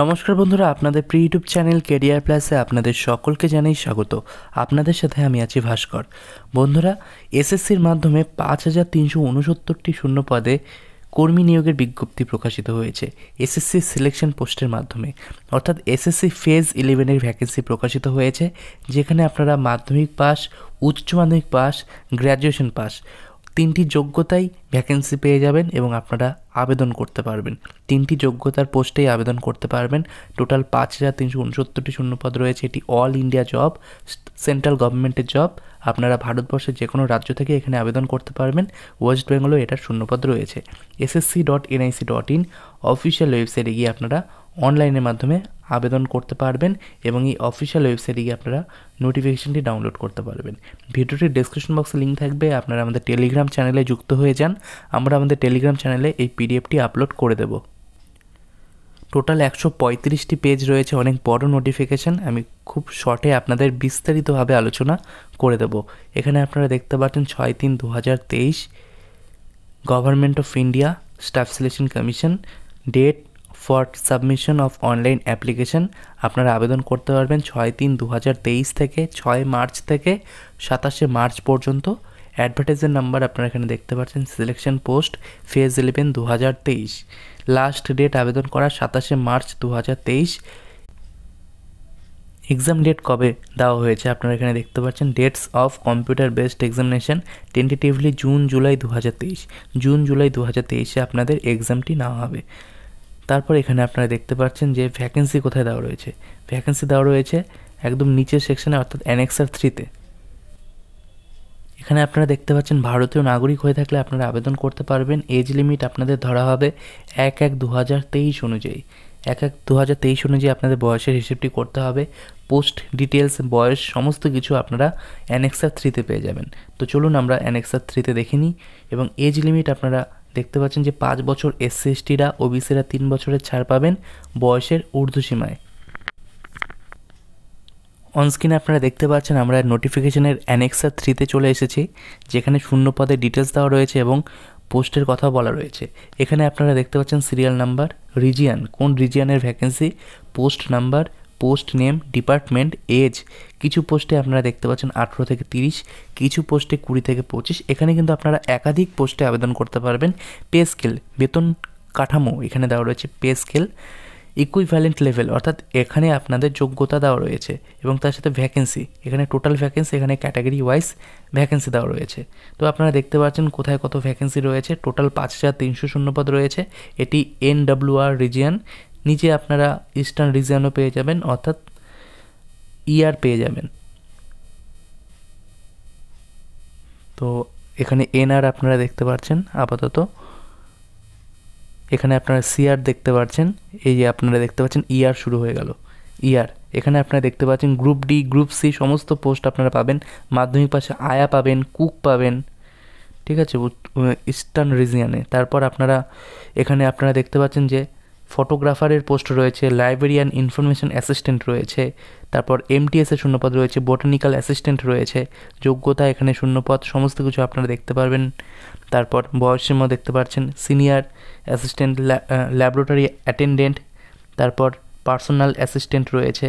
নমস্কার বন্ধুরা আপনাদের প্রি ইউটিউব চ্যানেল কেরিয়ার প্লাসে আপনাদের সকলকে জানাই স্বাগত আপনাদের সাথে আমি আছি ভাস্কর বন্ধুরা এসএসসির মাধ্যমে পাঁচ হাজার তিনশো উনসত্তরটি শূন্য পদে কর্মী নিয়োগের বিজ্ঞপ্তি প্রকাশিত হয়েছে এসএসসি সিলেকশন পোস্টের মাধ্যমে অর্থাৎ এসএসসি ফেজ ইলেভেনের ভ্যাকেন্সি প্রকাশিত হয়েছে যেখানে আপনারা মাধ্যমিক পাস উচ্চ মাধ্যমিক পাস গ্র্যাজুয়েশন পাস তিনটি যোগ্যতাই ভ্যাকেন্সি পেয়ে যাবেন এবং আপনারা আবেদন করতে পারবেন তিনটি যোগ্যতার পোস্টেই আবেদন করতে পারবেন টোটাল পাঁচ হাজার তিনশো উনসত্তরটি শূন্যপদ রয়েছে এটি অল ইন্ডিয়া জব সেন্ট্রাল গভর্নমেন্টের জব আপনারা ভারতবর্ষের যে কোনো রাজ্য থেকে এখানে আবেদন করতে পারবেন ওয়েস্ট বেঙ্গলেও এটার শূন্যপদ রয়েছে SSC dot NIC dot in official ওয়েবসাইটে গিয়ে আপনারা অনলাইনের মাধ্যমে আবেদন করতে পারবেন এবং এই অফিসিয়াল ওয়েবসাইটে গিয়ে আপনারা নোটিফিকেশানটি ডাউনলোড করতে পারবেন ভিডিওটির ডিসক্রিপশন বক্সে লিঙ্ক থাকবে আপনারা আমাদের টেলিগ্রাম চ্যানেলে যুক্ত হয়ে যান আমরা আমাদের টেলিগ্রাম চ্যানেলে এই পিডিএফটি আপলোড করে দেব টোটাল একশো পঁয়ত্রিশটি পেজ রয়েছে অনেক বড় নোটিফিকেশান আমি খুব শর্টে আপনাদের বিস্তারিতভাবে আলোচনা করে দেব এখানে আপনারা দেখতে পাচ্ছেন ছয় তিন দু হাজার তেইশ government of India staff selection commission date for submission of online application আপনারা আবেদন করতে পারবেন ছয় তিন দু থেকে ছয় মার্চ থেকে সাতাশে মার্চ পর্যন্ত অ্যাডভার্টাইজের নাম্বার আপনারা এখানে দেখতে পাচ্ছেন সিলেকশন পোস্ট ফেজ ইলেভেন দু লাস্ট ডেট আবেদন করা সাতাশে মার্চ দু এক্সাম ডেট কবে দেওয়া হয়েছে আপনারা এখানে দেখতে পাচ্ছেন dates of computer based examination tentatively June July দু জুন জুলাই দু আপনাদের এক্সামটি নেওয়া হবে তারপর এখানে আপনারা দেখতে পাচ্ছেন যে ভ্যাকেন্সি কোথায় দেওয়া রয়েছে ভ্যাকেন্সি দেওয়া রয়েছে একদম নিচের সেকশনে অর্থাৎ অ্যানেক্সার থ্রিতে এখানে আপনারা দেখতে পাচ্ছেন ভারতীয় নাগরিক হয়ে থাকলে আপনারা আবেদন করতে পারবেন এজ লিমিট আপনাদের ধরা হবে এক এক দু অনুযায়ী এক এক দু অনুযায়ী আপনাদের বয়সের হিসেবটি করতে হবে পোস্ট ডিটেলস বয়স সমস্ত কিছু আপনারা অ্যানেক্সার থ্রিতে পেয়ে যাবেন তো চলুন আমরা অ্যানেক্সার থ্রিতে দেখে নিই এবং এজ লিমিট আপনারা দেখতে পাচ্ছেন যে পাঁচ বছর এসসি এসটিরা ওবিসিরা তিন বছরের ছাড় পাবেন বয়সের ঊর্ধ্বসীমায় অনস্ক্রিনে আপনারা দেখতে পাচ্ছেন আমরা নোটিফিকেশনের অ্যানেক্সার থ্রিতে চলে এসেছি যেখানে শূন্য পদে ডিটেলস দেওয়া রয়েছে এবং পোস্টের কথা বলা রয়েছে এখানে আপনারা দেখতে পাচ্ছেন সিরিয়াল নাম্বার রিজিয়ান কোন রিজিয়ানের vacancy post number post name department age কিছু পোস্টে আপনারা দেখতে পাচ্ছেন আঠেরো থেকে তিরিশ কিছু পোস্টে কুড়ি থেকে পঁচিশ এখানে কিন্তু আপনারা একাধিক পোস্টে আবেদন করতে পারবেন পে স্কেল বেতন কাঠামো এখানে দেওয়া রয়েছে পে স্কেল ইকুইভ্যালেন্ট লেভেল অর্থাৎ এখানে আপনাদের যোগ্যতা দেওয়া রয়েছে এবং তার সাথে ভ্যাকেন্সি এখানে টোটাল ভ্যাকেন্সি এখানে ক্যাটাগরি ওয়াইজ ভ্যাকেন্সি দেওয়া রয়েছে তো আপনারা দেখতে পাচ্ছেন কোথায় কত ভ্যাকেন্সি রয়েছে টোটাল পাঁচ হাজার তিনশো শূন্যপদ রয়েছে এটি এনডাব্লিউআর রিজিয়ান নিচে আপনারা ইস্টার্ন রিজিয়নও পেয়ে যাবেন অর্থাৎ ইয়ার e পেয়ে যাবেন তো এখানে এনআর আপনারা দেখতে পাচ্ছেন আপাতত এখানে আপনারা সিআর দেখতে পাচ্ছেন এই যে আপনারা দেখতে পাচ্ছেন ইয়ার e শুরু হয়ে গেল ইয়ার e এখানে আপনারা দেখতে পাচ্ছেন গ্রুপ ডি গ্রুপ সি সমস্ত পোস্ট আপনারা পাবেন মাধ্যমিক পাশে আয়া পাবেন কুক পাবেন ঠিক আছে ইস্টার্ন রিজিয়ানে তারপর আপনারা এখানে আপনারা দেখতে পাচ্ছেন যে ফটোগ্রাফারের পোস্ট রয়েছে লাইব্রেরিয়ান ইনফরমেশন অ্যাসিস্ট্যান্ট রয়েছে তারপর এমটিএসের শূন্যপদ রয়েছে বোটানিক্যাল অ্যাসিস্ট্যান্ট রয়েছে যোগ্যতা এখানে শূন্যপদ সমস্ত কিছু আপনারা দেখতে পারবেন তারপর মধ্যে দেখতে পাচ্ছেন সিনিয়র অ্যাসিস্ট্যান্ট ল্যাবরেটরি অ্যাটেন্ডেন্ট তারপর পার্সোনাল অ্যাসিস্ট্যান্ট রয়েছে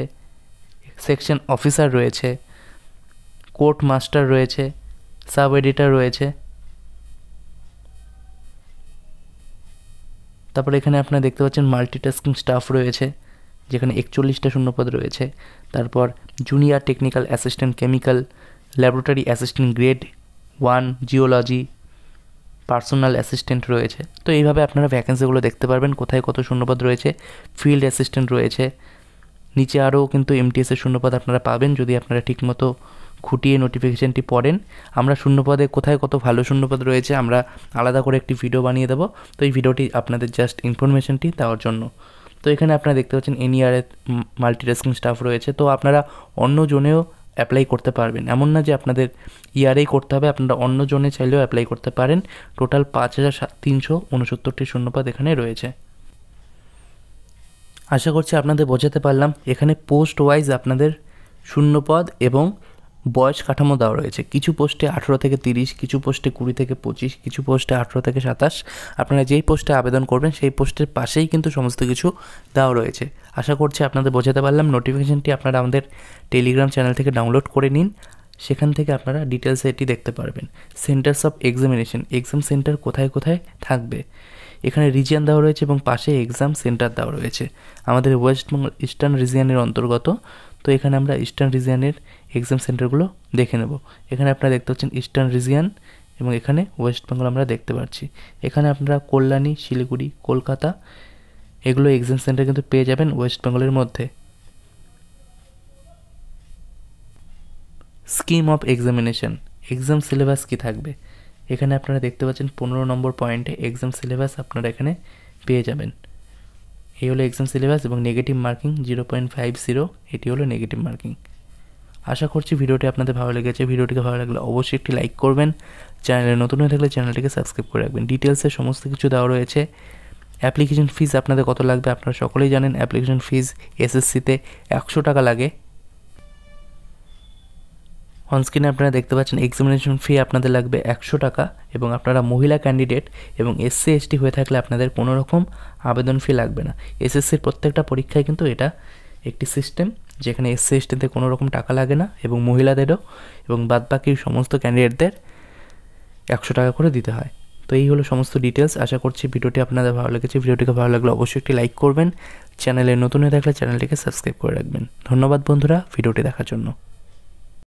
সেকশন অফিসার রয়েছে কোর্ট মাস্টার রয়েছে সাব এডিটার রয়েছে তারপরে এখানে আপনারা দেখতে পাচ্ছেন মাল্টিটাস্কিং স্টাফ রয়েছে যেখানে একচল্লিশটা শূন্যপদ রয়েছে তারপর junior technical assistant chemical laboratory assistant grade one geology personal assistant রয়েছে তো এইভাবে আপনারা ভ্যাকেন্সিগুলো দেখতে পারবেন কোথায় কত শূন্যপদ রয়েছে ফিল্ড অ্যাসিস্ট্যান্ট রয়েছে নিচে আরও কিন্তু এমটিএসের শূন্যপদ আপনারা পাবেন যদি আপনারা ঠিকমতো খুঁটিয়ে নোটিফিকেশানটি পড়েন আমরা শূন্যপদে কোথায় কত ভালো শূন্যপদ রয়েছে আমরা আলাদা করে একটি ভিডিও বানিয়ে দেবো তো এই ভিডিওটি আপনাদের জাস্ট ইনফরমেশানটি দেওয়ার জন্য তো এখানে আপনারা দেখতে পাচ্ছেন মাল্টি মাল্টিটাস্কিং স্টাফ রয়েছে তো আপনারা অন্য জনেও অ্যাপ্লাই করতে পারবেন এমন না যে আপনাদের ইয়ারেই e করতে হবে আপনারা অন্য জনে চাইলেও অ্যাপ্লাই করতে পারেন টোটাল পাঁচ হাজার তিনশো উনসত্তরটি শূন্যপদ এখানে রয়েছে আশা করছি আপনাদের বোঝাতে পারলাম এখানে পোস্ট ওয়াইজ আপনাদের শূন্যপদ এবং বয়স কাঠামো দেওয়া রয়েছে কিছু পোস্টে আঠেরো থেকে তিরিশ কিছু পোস্টে কুড়ি থেকে পঁচিশ কিছু পোস্টে আঠেরো থেকে সাতাশ আপনারা যেই পোস্টে আবেদন করবেন সেই পোস্টের পাশেই কিন্তু সমস্ত কিছু দেওয়া রয়েছে আশা করছি আপনাদের বোঝাতে পারলাম নোটিফিকেশনটি আপনারা আমাদের টেলিগ্রাম চ্যানেল থেকে ডাউনলোড করে নিন সেখান থেকে আপনারা ডিটেলসে এটি দেখতে পারবেন centres of examination exam centre কোথায় কোথায় থাকবে এখানে রিজিয়ান দেওয়া রয়েছে এবং পাশে এক্সাম সেন্টার দেওয়া রয়েছে আমাদের ওয়েস্ট বেঙ্গল ইস্টার্ন রিজিয়ানের অন্তর্গত তো এখানে আমরা ইস্টার্ন রিজিয়ানের এক্সাম সেন্টারগুলো দেখে নেব এখানে আপনারা দেখতে পাচ্ছেন ইস্টার্ন রিজিয়ান এবং এখানে ওয়েস্ট বেঙ্গল আমরা দেখতে পাচ্ছি এখানে আপনারা কল্যাণী শিলিগুড়ি কলকাতা এগুলো এক্সাম সেন্টার কিন্তু পেয়ে যাবেন ওয়েস্ট বেঙ্গলের মধ্যে scheme of examination exam syllabus কি থাকবে এখানে আপনারা দেখতে পাচ্ছেন পনেরো নম্বর পয়েন্টে এক্সাম সিলেবাস আপনারা এখানে পেয়ে যাবেন এই হলো এক্সাম সিলেবাস এবং negative marking zero point five zero এটি হলো নেগেটিভ মার্কিং আশা করছি ভিডিওটি আপনাদের ভালো লেগেছে ভিডিওটিকে ভালো লাগলে অবশ্যই একটি লাইক করবেন চ্যানেলে নতুন হয়ে থাকলে চ্যানেলটিকে সাবস্ক্রাইব করে রাখবেন ডিটেলসে সমস্ত কিছু দেওয়া রয়েছে অ্যাপ্লিকেশন ফিজ আপনাদের কত লাগবে আপনারা সকলেই জানেন অ্যাপ্লিকেশন ফিজ এসএসসিতে একশো টাকা লাগে অনস্ক্রিনে আপনারা দেখতে পাচ্ছেন এক্সামিনেশন ফি আপনাদের লাগবে একশো টাকা এবং আপনারা মহিলা ক্যান্ডিডেট এবং এসসি এসটি হয়ে থাকলে আপনাদের কোনো রকম আবেদন ফি লাগবে না এসএসসির প্রত্যেকটা পরীক্ষায় কিন্তু এটা একটি সিস্টেম যেখানে এসসি এসটিতে কোনো রকম টাকা লাগে না এবং মহিলাদেরও এবং বাদবাকি সমস্ত ক্যান্ডিডেটদের একশো টাকা করে দিতে হয় তো এই হলো সমস্ত ডিটেলস আশা করছি ভিডিওটি আপনাদের ভালো লেগেছে ভিডিওটিকে ভালো লাগলে অবশ্যই একটি লাইক করবেন চ্যানেলে নতুন হয়ে থাকলে চ্যানেলটিকে সাবস্ক্রাইব করে রাখবেন ধন্যবাদ বন্ধুরা ভিডিওটি দেখার জন্য